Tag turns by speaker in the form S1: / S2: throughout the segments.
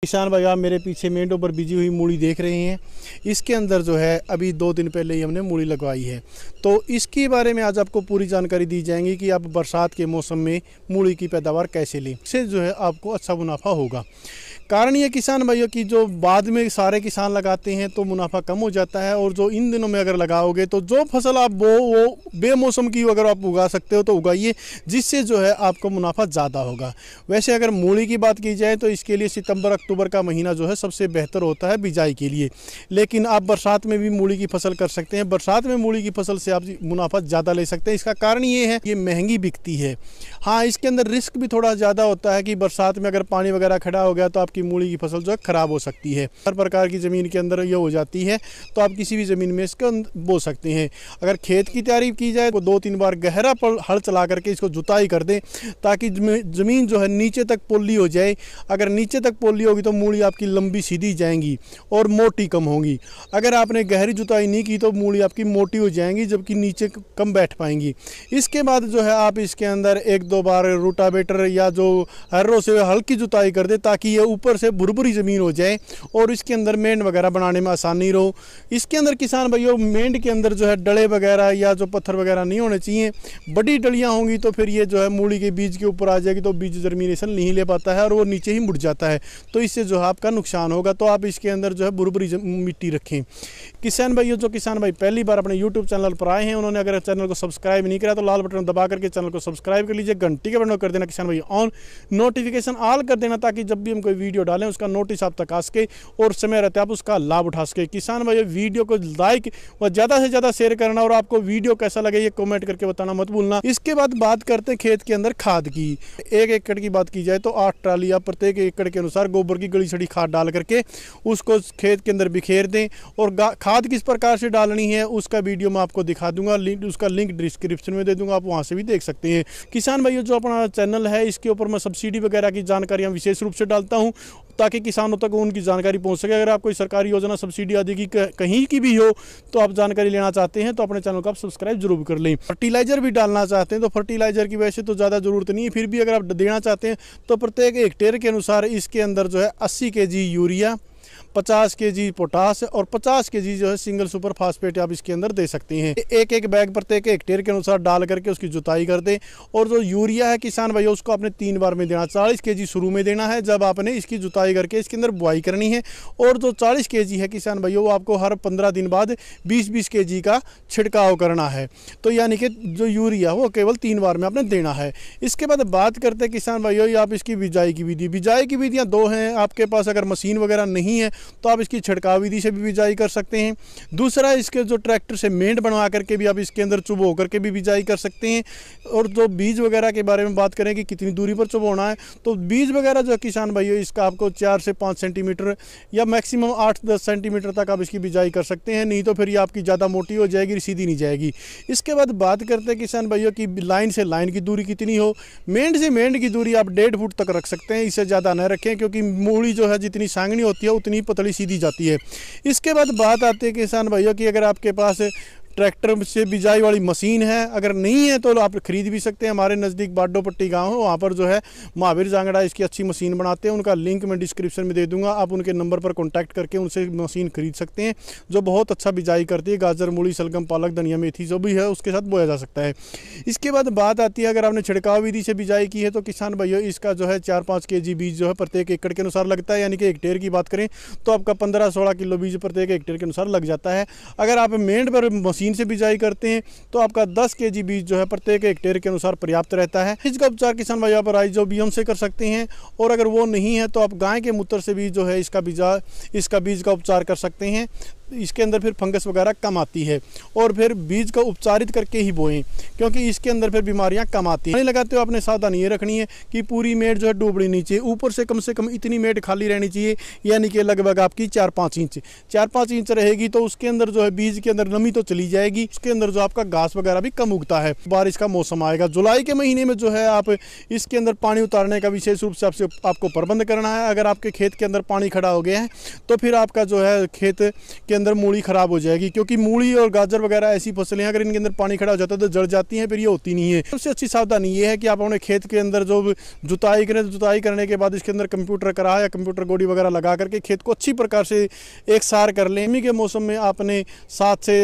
S1: किसान भाई आप मेरे पीछे मेंढों पर बिजी हुई मूली देख रहे हैं इसके अंदर जो है अभी दो दिन पहले ही हमने मूली लगवाई है तो इसके बारे में आज आपको पूरी जानकारी दी जाएंगी कि आप बरसात के मौसम में मूली की पैदावार कैसे लें इससे जो है आपको अच्छा मुनाफा होगा कारण ये किसान भाइयों की जो बाद में सारे किसान लगाते हैं तो मुनाफा कम हो जाता है और जो इन दिनों में अगर लगाओगे तो जो फसल आप वो वो बेमौसम की अगर आप उगा सकते हो तो उगाइए जिससे जो है आपको मुनाफा ज़्यादा होगा वैसे अगर मूली की बात की जाए तो इसके लिए सितंबर अक्टूबर का महीना जो है सबसे बेहतर होता है बिजाई के लिए लेकिन आप बरसात में भी मूली की फसल कर सकते हैं बरसात में मूली की फसल से आप मुनाफा ज़्यादा ले सकते हैं इसका कारण ये है ये महंगी बिकती है हाँ इसके अंदर रिस्क भी थोड़ा ज़्यादा होता है कि बरसात में अगर पानी वगैरह खड़ा हो गया तो आप आपकी मूली की फसल जो है ख़राब हो सकती है हर प्रकार की ज़मीन के अंदर यह हो जाती है तो आप किसी भी ज़मीन में इसको बो सकते हैं अगर खेत की तैयारी की जाए तो दो तीन बार गहरा पल हल चला करके इसको जुताई कर दें ताकि ज़मीन जो है नीचे तक पोली हो जाए अगर नीचे तक पोली होगी तो मूली आपकी लंबी सीधी जाएंगी और मोटी कम होंगी अगर आपने गहरी जुताई नहीं की तो मूली आपकी मोटी हो जाएंगी जबकि नीचे कम बैठ पाएंगी इसके बाद जो है आप इसके अंदर एक दो बार रूटावेटर या जो हर्रों से हल्की जुताई कर दे ताकि ये ऊपर ऊपर से भुरभुरी ज़मीन हो जाए और इसके अंदर मेंड वगैरह बनाने में आसानी रहो इसके अंदर किसान भाइयों मेंड के अंदर जो है डले वगैरह या जो पत्थर वगैरह नहीं होने चाहिए बड़ी डलियाँ होंगी तो फिर ये जो है मूली के बीज के ऊपर आ जाएगी तो बीज जर्मिनेशन नहीं ले पाता है और वो नीचे ही मुड़ जाता है तो इससे जो है आपका नुकसान होगा तो आप इसके अंदर जो है भुरभुरी मिट्टी रखें किसान भाई जो किसान भाई पहली बार अपने यूट्यूब चैनल पर आए हैं उन्होंने अगर चैनल को सब्सक्राइब नहीं करा तो लाल बटन दबा करके चैनल को सब्सक्राइब कर लीजिए घंटी का बटन कर देना किसान भाई ऑन नोटिफिकेशन ऑल कर देना ताकि जब भी हम कोई वीडियो डालें उसका नोटिस आप तक आ सके और समय रहते आप उसका लाभ उठा सके किसान भाई वीडियो को लाइक व ज़्यादा से ज़्यादा शेयर करना और आपको वीडियो कैसा लगे ये कॉमेंट करके बताना मत भूलना इसके बाद बात करते हैं खेत के अंदर खाद की एक एकड़ की बात की जाए तो आठ ट्राली आप प्रत्येक एकड़ के अनुसार गोबर की गली सड़ी खाद डाल करके उसको खेत के अंदर बिखेर दें और खाद खाद किस प्रकार से डालनी है उसका वीडियो मैं आपको दिखा दूंगा लिंक उसका लिंक डिस्क्रिप्शन में दे दूंगा आप वहाँ से भी देख सकते हैं किसान भाइयों जो अपना चैनल है इसके ऊपर मैं सब्सिडी वगैरह की जानकारियाँ विशेष रूप से डालता हूँ ताकि किसानों तक उनकी जानकारी पहुंच सके अगर आप कोई सरकारी योजना सब्सिडी आदि की कहीं की भी हो तो आप जानकारी लेना चाहते हैं तो अपने चैनल को आप सब्सक्राइब जरूर कर लें फर्टिलाइजर भी डालना चाहते हैं तो फर्टिलाइजर की वैसे तो ज़्यादा ज़रूरत नहीं है फिर भी अगर आप देना चाहते हैं तो प्रत्येक हेक्टेयर के अनुसार इसके अंदर जो है अस्सी के यूरिया पचास के जी पोटास और पचास के जी जो है सिंगल सुपर फास्फेट आप इसके अंदर दे सकती हैं एक एक बैग प्रत्येक हेक्टेयर के अनुसार डाल करके उसकी जुताई कर दें और जो यूरिया है किसान भाई उसको आपने तीन बार में देना चालीस के जी शुरू में देना है जब आपने इसकी जुताई करके इसके अंदर बुआई करनी है और जो चालीस के जी है किसान भाइयों वो आपको हर पंद्रह दिन बाद बीस बीस के जी का छिड़काव करना है तो यानी कि जो यूरिया वो केवल तीन बार में आपने देना है इसके बाद बात करते किसान भाइयों आप इसकी बिजाई की विधि बिजाई की विधियाँ दो हैं आपके पास अगर मशीन वगैरह नहीं है तो आप इसकी छिड़काव विधि से भी बिजाई कर सकते हैं दूसरा इसके जो ट्रैक्टर से मेंढ बनवा करके भी आप इसके अंदर चुभ होकर के भी बिजाई कर सकते हैं और जो बीज वगैरह के बारे में बात करें कि कितनी दूरी पर चुभ होना है तो बीज वगैरह जो किसान भाई है इसका आपको चार से पाँच सेंटीमीटर या मैक्सिमम आठ दस सेंटीमीटर तक आप इसकी बिजाई कर सकते हैं नहीं तो फिर ये आपकी ज़्यादा मोटी हो जाएगी सीधी नहीं जाएगी इसके बाद बात करते हैं किसान भाइयों की लाइन से लाइन की दूरी कितनी हो मेंढ से मेंढ की दूरी आप डेढ़ फुट तक रख सकते हैं इससे ज़्यादा न रखें क्योंकि मूड़ी जो है जितनी सांगनी होती है उतनी पतली सीधी जाती है इसके बाद बात आती है किसान भाइयों की अगर आपके पास ट्रैक्टर से बिजाई वाली मशीन है अगर नहीं है तो आप खरीद भी सकते हैं हमारे नज़दीक बाडो पट्टी गाँव है वहाँ पर जो है महावीर जांगड़ा इसकी अच्छी मशीन बनाते हैं उनका लिंक मैं डिस्क्रिप्शन में दे दूँगा आप उनके नंबर पर कॉन्टैक्ट करके उनसे मशीन खरीद सकते हैं जो बहुत अच्छा बिजाई करती है गाजर मूली सलगम पालक धनिया मेथी जो भी है उसके साथ बोया जा सकता है इसके बाद बात आती है अगर आपने छिड़काव विधि से बिजाई की है तो किसान भाइयों इसका जो है चार पाँच के बीज जो है प्रत्येक एकड़ के अनुसार लगता है यानी कि हेक्टेयर की बात करें तो आपका पंद्रह सोलह किलो बीज प्रत्येक हेक्टेयर के अनुसार लग जाता है अगर आप मेन पर मशीन मशीन से बिजाई करते हैं तो आपका दस के जी बीज जो है प्रत्येक हेक्टेयर के अनुसार पर्याप्त रहता है इसका उपचार किसान भाई आप राइजो बी हमसे कर सकते हैं और अगर वो नहीं है तो आप गाय के मूत्र से भी जो है इसका बीजा इसका बीज का उपचार कर सकते हैं इसके अंदर फिर फंगस वगैरह कम आती है और फिर बीज का उपचारित करके ही बोएं क्योंकि इसके अंदर फिर बीमारियां कम आती हैं लगाते हो आपने सावधानी ये रखनी है कि पूरी मेट जो है डूबड़ी नीचे चाहिए ऊपर से कम से कम इतनी मेट खाली रहनी चाहिए यानी कि लगभग आपकी चार पाँच इंच चार पाँच इंच रहेगी तो उसके अंदर जो है बीज के अंदर नमी तो चली जाएगी उसके अंदर जो आपका घास वगैरह भी कम उगता है बारिश का मौसम आएगा जुलाई के महीने में जो है आप इसके अंदर पानी उतारने का विशेष रूप से आपसे आपको प्रबंध करना है अगर आपके खेत के अंदर पानी खड़ा हो गया है तो फिर आपका जो है खेत के अंदर मूली ख़राब हो जाएगी क्योंकि मूली और गाजर वगैरह ऐसी फसलें अगर इनके अंदर पानी खड़ा हो जाता है तो जड़ जाती हैं फिर ये होती नहीं है सबसे अच्छी सावधानी ये है कि आप अपने खेत के अंदर जो जुताई करें तो जुताई करने के बाद इसके अंदर कंप्यूटर करा या कंप्यूटर गोडी वगैरह लगा करके खेत को अच्छी प्रकार से एक सार कर लें गर्मी के मौसम में आपने साथ से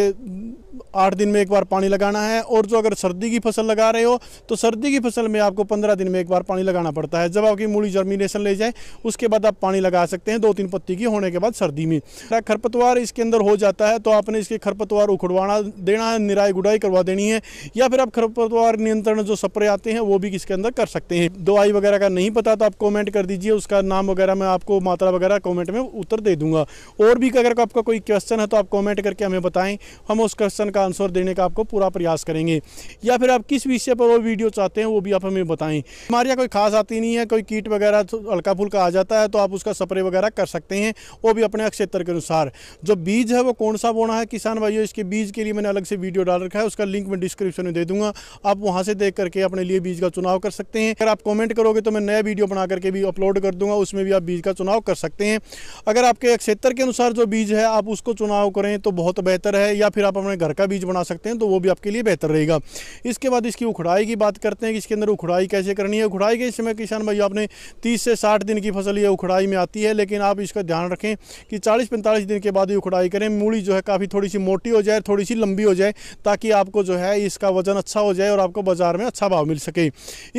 S1: आठ दिन में एक बार पानी लगाना है और जो अगर सर्दी की फसल लगा रहे हो तो सर्दी की फसल में आपको पंद्रह दिन में एक बार पानी लगाना पड़ता है जब आपकी मूली जर्मिनेशन ले जाए उसके बाद आप पानी लगा सकते हैं दो तीन पत्ती की होने के बाद सर्दी में खरपतवार इसके अंदर हो जाता है तो आपने इसके खरपतवार उखड़वाना देना है निराई गुडाई करवा देनी है या फिर आप खरपतवार नियंत्रण जो सप्रे आते हैं वो भी इसके अंदर कर सकते हैं दवाई वगैरह का नहीं पता तो आप कॉमेंट कर दीजिए उसका नाम वगैरह मैं आपको मात्रा वगैरह कॉमेंट में उत्तर दे दूंगा और भी अगर आपका कोई क्वेश्चन है तो आप कॉमेंट करके हमें बताएं हम उस क्वेश्चन क्वेश्चन का आंसर देने का आपको पूरा प्रयास करेंगे या फिर आप किस विषय पर वो वीडियो चाहते हैं वो भी आप हमें बताएं हमारे यहाँ कोई खास आती नहीं है कोई कीट वगैरह तो हल्का फुल्का आ जाता है तो आप उसका स्प्रे वगैरह कर सकते हैं वो भी अपने क्षेत्र के अनुसार जो बीज है वो कौन सा बोना है किसान भाइयों इसके बीज के लिए मैंने अलग से वीडियो डाल रखा है उसका लिंक मैं डिस्क्रिप्शन में दे दूंगा आप वहाँ से देख करके अपने लिए बीज का चुनाव कर सकते हैं अगर आप कॉमेंट करोगे तो मैं नया वीडियो बना करके भी अपलोड कर दूंगा उसमें भी आप बीज का चुनाव कर सकते हैं अगर आपके क्षेत्र के अनुसार जो बीज है आप उसको चुनाव करें तो बहुत बेहतर है या फिर आप अपने घर घर का बीज बना सकते हैं तो वो भी आपके लिए बेहतर रहेगा इसके बाद इसकी उखड़ाई की बात करते हैं कि इसके अंदर उखड़ाई कैसे करनी है उखड़ाई के समय किसान भाई आपने तीस से साठ दिन की फसल ये उखड़ाई में आती है लेकिन आप इसका ध्यान रखें कि चालीस पैंतालीस दिन के बाद ये उखड़ाई करें मूड़ी जो है काफ़ी थोड़ी सी मोटी हो जाए थोड़ी सी लंबी हो जाए ताकि आपको जो है इसका वजन अच्छा हो जाए और आपको बाज़ार में अच्छा भाव मिल सके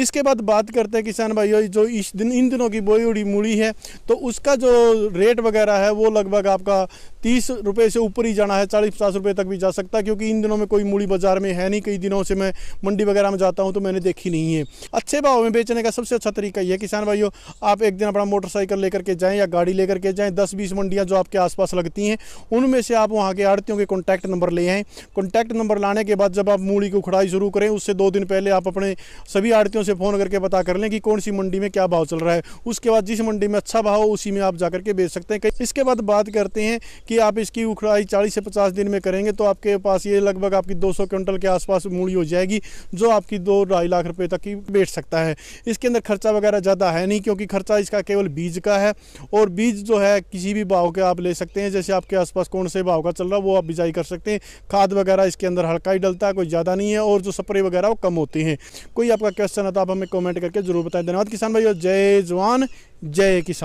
S1: इसके बाद बात करते हैं किसान भाई जो इस दिन इन दिनों की बोई उड़ी मूड़ी है तो उसका जो रेट वगैरह है वो लगभग आपका तीस रुपये से ऊपर ही जाना है चालीस पचास रुपये तक भी जा सकता है क्योंकि इन दिनों में कोई मूली बाज़ार में है नहीं कई दिनों से मैं मंडी वगैरह में जाता हूँ तो मैंने देखी नहीं है अच्छे भाव में बेचने का सबसे अच्छा तरीका यह किसान भाइयों आप एक दिन अपना मोटरसाइकिल लेकर के जाएँ या गाड़ी लेकर के जाएँ दस बीस मंडियाँ जो आपके आसपास लगती हैं उनमें से आप वहाँ के आड़तियों के कॉन्टैक्ट नंबर ले आएँ कॉन्टैक्ट नंबर लाने के बाद जब आप मूली की उखड़ाई शुरू करें उससे दो दिन पहले आप अपने सभी आड़तियों से फ़ोन करके पता कर लें कि कौन सी मंडी में क्या भाव चल रहा है उसके बाद जिस मंडी में अच्छा भाव हो उसी में आप जा करके बेच सकते हैं इसके बाद बात करते हैं कि कि आप इसकी उखड़ाई चालीस से पचास दिन में करेंगे तो आपके पास ये लगभग आपकी दो सौ क्विंटल के आसपास मूड़ी हो जाएगी जो आपकी दो ढाई लाख रुपए तक की बेच सकता है इसके अंदर खर्चा वगैरह ज़्यादा है नहीं क्योंकि खर्चा इसका केवल बीज का है और बीज जो है किसी भी भाव के आप ले सकते हैं जैसे आपके आसपास कौन से भाव का चल रहा है वो आप बिजाई कर सकते हैं खाद वगैरह इसके अंदर हल्का ही डलता है कोई ज़्यादा नहीं है और जो स्प्रे वगैरह वो कम होती हैं कोई आपका क्वेश्चन है तो आप हमें कॉमेंट करके जरूर बताएं धन्यवाद किसान भाई जय जवान जय किसान